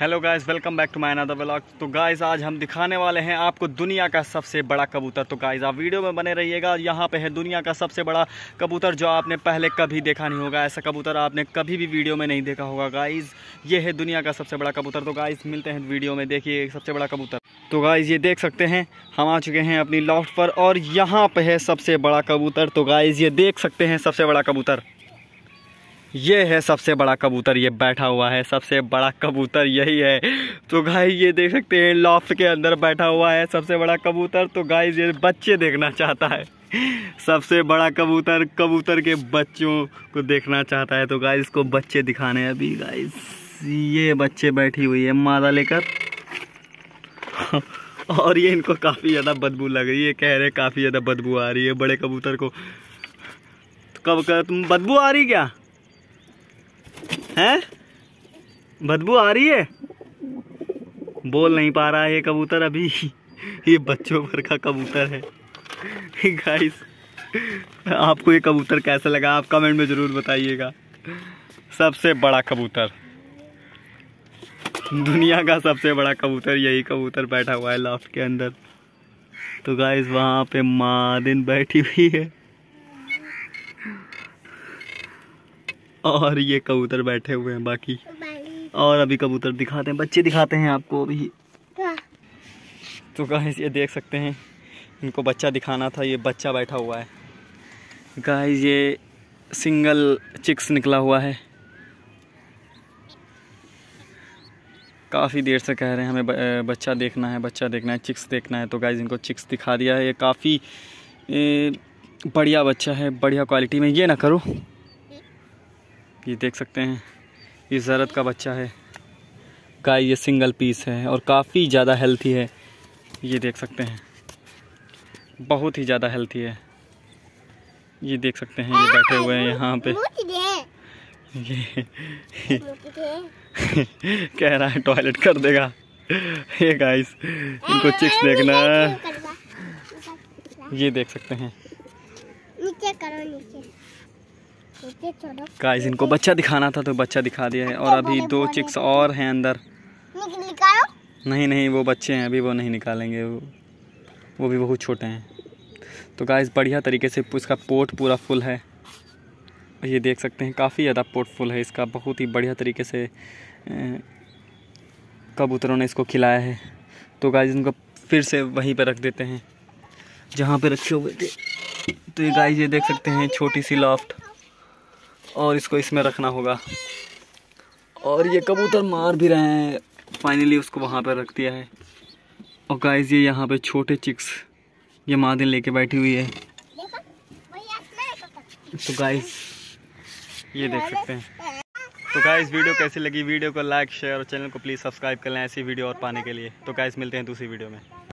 hello guys welcome back to my another blog तो guys आज हम दिखाने वाले हैं आपको दुनिया का सबसे बड़ा कबूतर तो गाइस आप वीडियो में बने रहिएगा यहाँ पे है दुनिया का सबसे बड़ा कबूतर जो आपने पहले कभी देखा नहीं होगा ऐसा कबूतर आपने कभी भी वीडियो में नहीं देखा होगा गाइस ये है दुनिया का सबसे बड़ा कबूतर तो गाइज मिलते हैं वीडियो में देखिए सबसे बड़ा कबूतर तो गाइज़ ये देख सकते हैं हम आ चुके हैं अपनी लॉफ्ट पर और यहाँ पर है सबसे बड़ा कबूतर तो गाइज़ ये देख सकते हैं सबसे बड़ा कबूतर ये है सबसे बड़ा कबूतर ये बैठा हुआ है सबसे बड़ा कबूतर यही है तो गाय ये देख सकते हैं लॉफ्ट के अंदर बैठा हुआ है सबसे बड़ा कबूतर तो गाय ये बच्चे देखना चाहता है सबसे बड़ा कबूतर कबूतर के बच्चों को देखना चाहता है तो गाय इसको बच्चे दिखाने अभी गाय ये बच्चे बैठी हुई है मादा लेकर और ये इनको काफ़ी ज़्यादा बदबू लग रही है कह रहे काफ़ी ज़्यादा बदबू आ रही है बड़े कबूतर को कब तुम बदबू आ रही क्या हैं बदबू आ रही है बोल नहीं पा रहा है ये कबूतर अभी ये बच्चों भर का कबूतर है गाइस आपको ये कबूतर कैसा लगा आप कमेंट में ज़रूर बताइएगा सबसे बड़ा कबूतर दुनिया का सबसे बड़ा कबूतर यही कबूतर बैठा हुआ है लॉफ्ट के अंदर तो गाइस वहाँ पे माँ दिन बैठी हुई है और ये कबूतर बैठे हुए हैं बाकी और अभी कबूतर दिखाते हैं बच्चे दिखाते हैं आपको अभी तो गाइस ये देख सकते हैं इनको बच्चा दिखाना था ये बच्चा बैठा हुआ है गाइस ये सिंगल चिक्स निकला हुआ है काफ़ी देर से कह रहे हैं हमें बच्चा देखना है बच्चा देखना है चिक्स देखना है तो गाइज इनको चिक्स दिखा दिया है ये काफ़ी बढ़िया बच्चा है बढ़िया क्वालिटी में ये ना करो ये देख सकते हैं ये ज़रत का बच्चा है गाय ये सिंगल पीस है और काफ़ी ज़्यादा हेल्थी है ये देख सकते हैं बहुत ही ज़्यादा हेल्थी है ये देख सकते हैं ये बैठे हुए हैं यहाँ पे ये, कह रहा है टॉयलेट कर देगा ये गाइस इनको चिक्स देखना ये देख सकते हैं नीचे करो गाइस इनको बच्चा दिखाना था तो बच्चा दिखा दिया है और तो अभी दो चिक्स और हैं अंदर नहीं नहीं वो बच्चे हैं अभी वो नहीं निकालेंगे वो वो भी बहुत छोटे हैं तो गाइस बढ़िया तरीके से इसका पोट पूरा फुल है ये देख सकते हैं काफ़ी ज़्यादा पोट फुल है इसका बहुत ही बढ़िया तरीके से कबूतरों ने इसको खिलाया है तो गाइस इनको फिर से वहीं पर रख देते हैं जहाँ पर रखे हुए थे तो ये गाइस ये देख सकते हैं छोटी सी लॉफ्ट और इसको इसमें रखना होगा और ये कबूतर मार भी रहे हैं फाइनली उसको वहाँ पर रख दिया है और गाइस ये यहाँ पे छोटे चिक्स ये मादे लेके बैठी हुई है तो गाइस ये देख सकते हैं तो गाइस वीडियो कैसी लगी वीडियो को लाइक शेयर और चैनल को प्लीज़ सब्सक्राइब कर लें ऐसी वीडियो और पाने के लिए तो गाइस मिलते हैं दूसरी वीडियो में